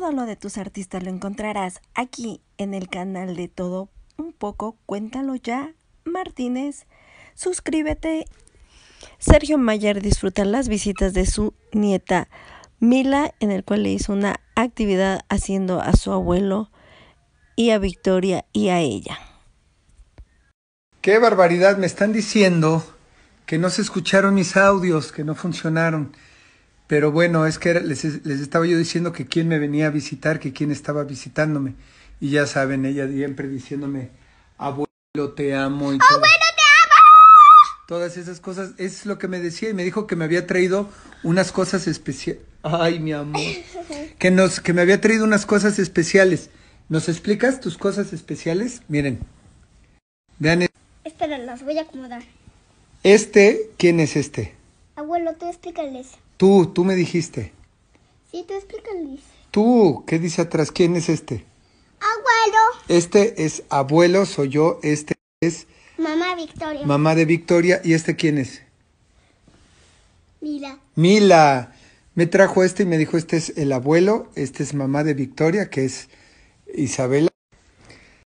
Todo lo de tus artistas lo encontrarás aquí en el canal de Todo Un poco, cuéntalo ya, Martínez. Suscríbete. Sergio Mayer disfruta las visitas de su nieta Mila, en el cual le hizo una actividad haciendo a su abuelo y a Victoria y a ella. Qué barbaridad, me están diciendo que no se escucharon mis audios, que no funcionaron. Pero bueno, es que les, estaba yo diciendo que quién me venía a visitar, que quién estaba visitándome. Y ya saben, ella siempre diciéndome, abuelo, te amo. Y ¡Abuelo, te amo! Todas esas cosas, es lo que me decía y me dijo que me había traído unas cosas especiales. Ay, mi amor. que, nos, que me había traído unas cosas especiales. ¿Nos explicas tus cosas especiales? Miren. Vean. Espera, las voy a acomodar. Este, ¿quién es este? Abuelo, tú explícales. Tú, tú me dijiste. Sí, tú explícale. Tú, ¿qué dice atrás? ¿Quién es este? Abuelo. Este es abuelo, soy yo. Este es. Mamá Victoria. Mamá de Victoria. ¿Y este quién es? Mila. Mila. Me trajo este y me dijo, este es el abuelo, este es mamá de Victoria, que es Isabela.